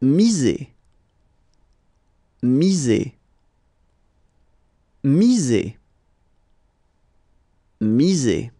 miser, miser, miser, miser.